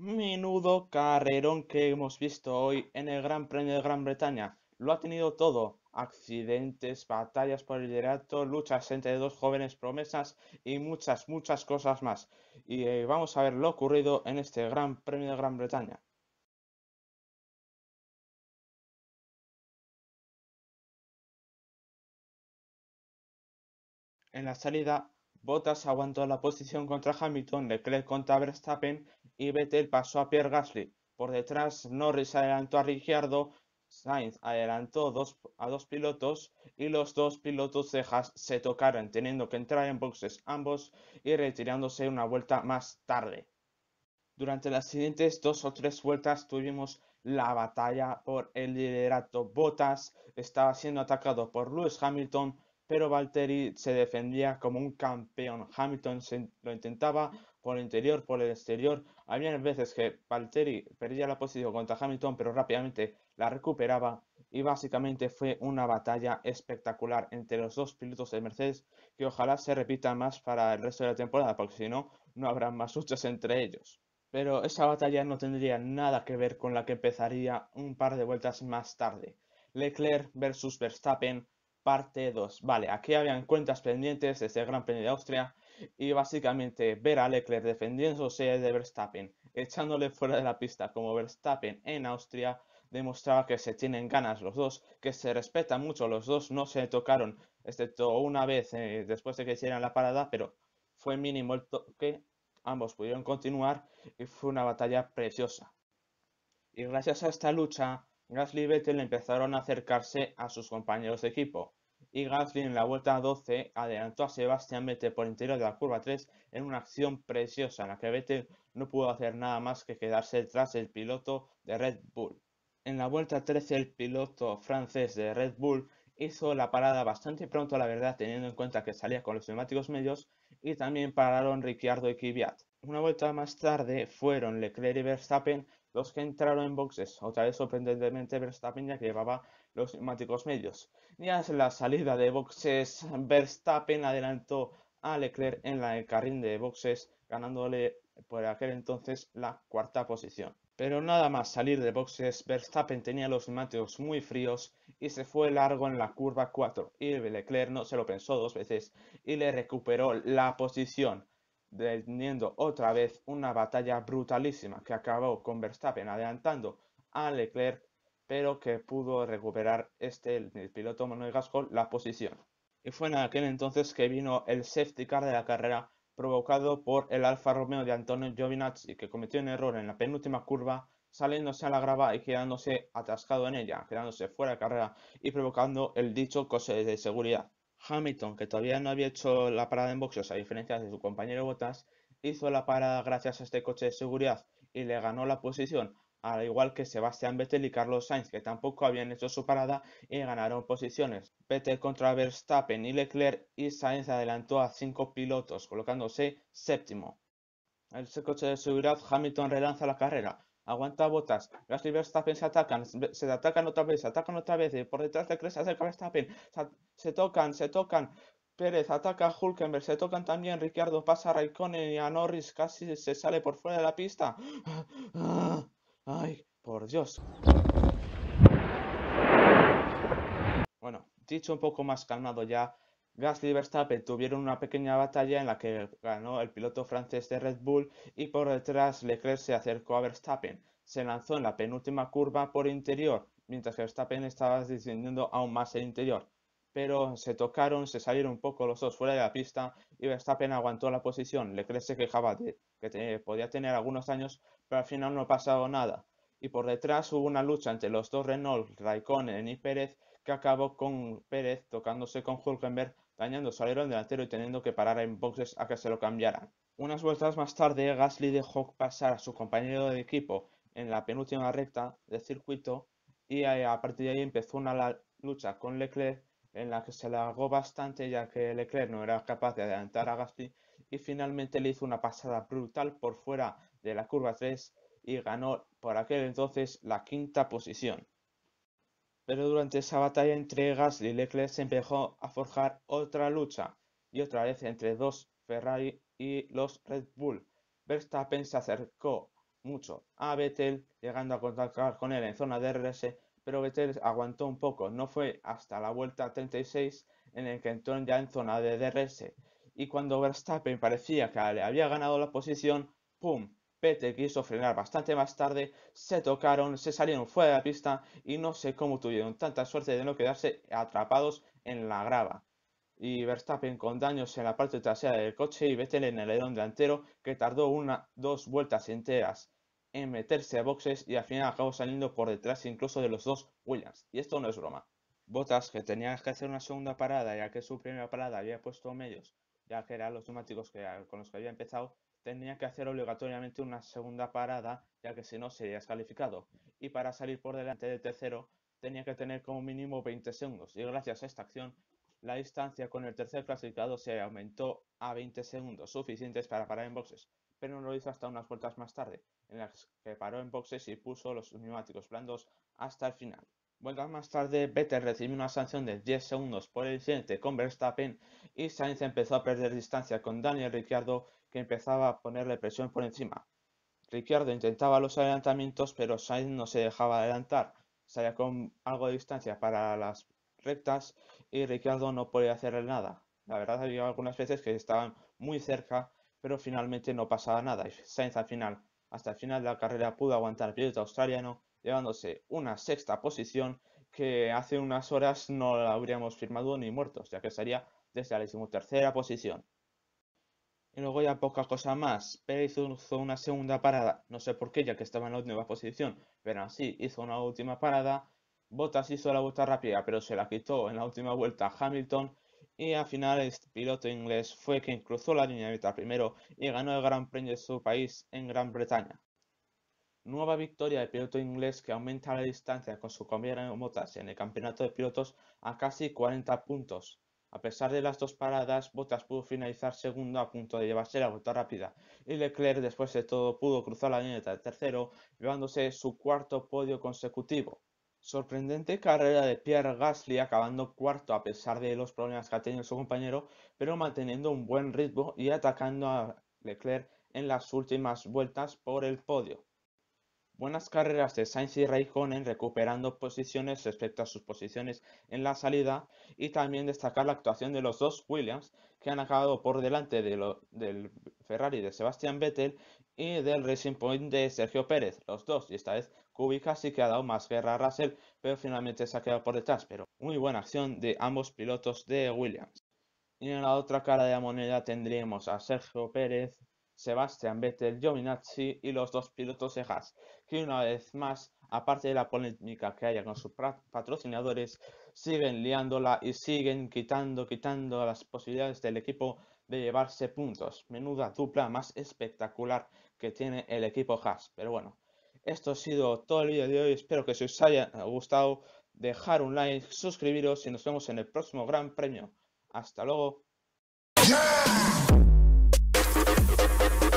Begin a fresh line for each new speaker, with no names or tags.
Menudo carrerón que hemos visto hoy en el Gran Premio de Gran Bretaña. Lo ha tenido todo. Accidentes, batallas por el liderato, luchas entre dos jóvenes promesas y muchas, muchas cosas más. Y eh, vamos a ver lo ocurrido en este Gran Premio de Gran Bretaña. En la salida Bottas aguantó la posición contra Hamilton, Leclerc contra Verstappen y Vettel pasó a Pierre Gasly. Por detrás, Norris adelantó a Ricciardo, Sainz adelantó a dos pilotos y los dos pilotos de se tocaron, teniendo que entrar en boxes ambos y retirándose una vuelta más tarde. Durante las siguientes dos o tres vueltas tuvimos la batalla por el liderato. Bottas estaba siendo atacado por Lewis Hamilton, pero Valtteri se defendía como un campeón. Hamilton lo intentaba por el interior, por el exterior. Había veces que Valtteri perdía la posición contra Hamilton, pero rápidamente la recuperaba y básicamente fue una batalla espectacular entre los dos pilotos de Mercedes que ojalá se repita más para el resto de la temporada, porque si no, no habrá más luchas entre ellos. Pero esa batalla no tendría nada que ver con la que empezaría un par de vueltas más tarde. Leclerc versus Verstappen parte 2. Vale, aquí habían cuentas pendientes desde el este Gran Premio de Austria y básicamente ver a Leclerc defendiéndose de Verstappen, echándole fuera de la pista como Verstappen en Austria, demostraba que se tienen ganas los dos, que se respetan mucho los dos, no se tocaron, excepto una vez eh, después de que hicieran la parada, pero fue mínimo el toque, ambos pudieron continuar y fue una batalla preciosa. Y gracias a esta lucha Gasly y Vettel empezaron a acercarse a sus compañeros de equipo, y Gasly en la vuelta 12 adelantó a Sebastian Vettel por interior de la curva 3 en una acción preciosa en la que Vettel no pudo hacer nada más que quedarse tras el piloto de Red Bull. En la vuelta 13 el piloto francés de Red Bull hizo la parada bastante pronto, la verdad, teniendo en cuenta que salía con los neumáticos medios, y también pararon Ricciardo y Kvyat. Una vuelta más tarde fueron Leclerc y Verstappen los que entraron en boxes, otra vez sorprendentemente Verstappen ya que llevaba los neumáticos medios. Y a la salida de boxes, Verstappen adelantó a Leclerc en la, el carril de boxes, ganándole por aquel entonces la cuarta posición. Pero nada más salir de boxes, Verstappen tenía los neumáticos muy fríos y se fue largo en la curva 4. Y Leclerc no se lo pensó dos veces y le recuperó la posición teniendo otra vez una batalla brutalísima que acabó con Verstappen adelantando a Leclerc, pero que pudo recuperar este el piloto Manuel Gascol la posición. Y fue en aquel entonces que vino el safety car de la carrera provocado por el Alfa Romeo de Antonio Giovinazzi, que cometió un error en la penúltima curva, saliéndose a la grava y quedándose atascado en ella, quedándose fuera de carrera y provocando el dicho coche de seguridad. Hamilton, que todavía no había hecho la parada en boxes a diferencia de su compañero Bottas, hizo la parada gracias a este coche de seguridad y le ganó la posición, al igual que Sebastián Vettel y Carlos Sainz, que tampoco habían hecho su parada y ganaron posiciones. Vettel contra Verstappen y Leclerc y Sainz adelantó a cinco pilotos, colocándose séptimo. El este coche de seguridad Hamilton relanza la carrera, Aguanta botas. Las Verstappen se atacan, se atacan otra vez, se atacan otra vez. Eh, por detrás de Cres se acerca Verstappen. Se, se, tocan, se tocan. Pérez ataca a Hulkenberg, se tocan también. Ricciardo pasa a Raikkonen y a Norris. Casi se sale por fuera de la pista. Ay, por Dios. Bueno, dicho un poco más calmado ya, Gasly y Verstappen tuvieron una pequeña batalla en la que ganó el piloto francés de Red Bull y por detrás Leclerc se acercó a Verstappen. Se lanzó en la penúltima curva por interior, mientras que Verstappen estaba descendiendo aún más el interior. Pero se tocaron, se salieron un poco los dos fuera de la pista y Verstappen aguantó la posición. Leclerc se quejaba de que podía tener algunos daños, pero al final no ha pasado nada. Y por detrás hubo una lucha entre los dos Renault, Raikkonen y Pérez, que acabó con Pérez tocándose con Hulkenberg dañando salieron delantero y teniendo que parar en boxes a que se lo cambiaran. Unas vueltas más tarde, Gasly dejó pasar a su compañero de equipo en la penúltima recta del circuito y a partir de ahí empezó una lucha con Leclerc en la que se largó bastante ya que Leclerc no era capaz de adelantar a Gasly y finalmente le hizo una pasada brutal por fuera de la curva 3 y ganó por aquel entonces la quinta posición. Pero durante esa batalla entre Gasly y Leclerc se empezó a forjar otra lucha, y otra vez entre dos Ferrari y los Red Bull. Verstappen se acercó mucho a Vettel, llegando a contactar con él en zona de DRS, pero Vettel aguantó un poco. No fue hasta la vuelta 36 en el que entró ya en zona de DRS. Y cuando Verstappen parecía que le había ganado la posición, ¡pum! Pete quiso frenar bastante más tarde, se tocaron, se salieron fuera de la pista y no sé cómo tuvieron tanta suerte de no quedarse atrapados en la grava. Y Verstappen con daños en la parte trasera del coche y Vettel en el león delantero que tardó una, dos vueltas enteras en meterse a boxes y al final acabó saliendo por detrás incluso de los dos Williams. Y esto no es broma. Botas que tenía que hacer una segunda parada ya que su primera parada había puesto medios, ya que eran los neumáticos que, con los que había empezado, tenía que hacer obligatoriamente una segunda parada, ya que si no sería descalificado, y para salir por delante del tercero tenía que tener como mínimo 20 segundos, y gracias a esta acción, la distancia con el tercer clasificado se aumentó a 20 segundos, suficientes para parar en boxes, pero no lo hizo hasta unas vueltas más tarde, en las que paró en boxes y puso los neumáticos blandos hasta el final. Vuelta más tarde, Vettel recibió una sanción de 10 segundos por el incidente con Verstappen y Sainz empezó a perder distancia con Daniel Ricciardo que empezaba a ponerle presión por encima. Ricciardo intentaba los adelantamientos pero Sainz no se dejaba adelantar, salía con algo de distancia para las rectas y Ricciardo no podía hacerle nada. La verdad había algunas veces que estaban muy cerca pero finalmente no pasaba nada y Sainz al final, hasta el final de la carrera pudo aguantar el piloto este australiano llevándose una sexta posición que hace unas horas no la habríamos firmado ni muertos, ya que sería desde la decimotercera posición. Y luego ya poca cosa más. Pero hizo una segunda parada, no sé por qué, ya que estaba en la última posición, pero así hizo una última parada. Bottas hizo la vuelta rápida, pero se la quitó en la última vuelta a Hamilton. Y al final este piloto inglés fue quien cruzó la línea de meta primero y ganó el Gran Premio de su país en Gran Bretaña. Nueva victoria del piloto inglés que aumenta la distancia con su Botas en el campeonato de pilotos a casi 40 puntos. A pesar de las dos paradas, Bottas pudo finalizar segundo a punto de llevarse la vuelta rápida y Leclerc después de todo pudo cruzar la línea de tercero, llevándose su cuarto podio consecutivo. Sorprendente carrera de Pierre Gasly acabando cuarto a pesar de los problemas que ha tenido su compañero, pero manteniendo un buen ritmo y atacando a Leclerc en las últimas vueltas por el podio. Buenas carreras de Sainz y Raikkonen recuperando posiciones respecto a sus posiciones en la salida y también destacar la actuación de los dos Williams que han acabado por delante del Ferrari de Sebastián Vettel y del Racing Point de Sergio Pérez, los dos, y esta vez Kubica sí que ha dado más guerra a Russell, pero finalmente se ha quedado por detrás, pero muy buena acción de ambos pilotos de Williams. Y en la otra cara de la moneda tendríamos a Sergio Pérez, Sebastian Vettel, Giovinazzi y los dos pilotos de Haas, que una vez más, aparte de la polémica que haya con sus patrocinadores, siguen liándola y siguen quitando, quitando las posibilidades del equipo de llevarse puntos. Menuda dupla más espectacular que tiene el equipo Haas. Pero bueno, esto ha sido todo el vídeo de hoy. Espero que si os haya gustado, dejar un like, suscribiros y nos vemos en el próximo Gran Premio. Hasta luego. Thank you.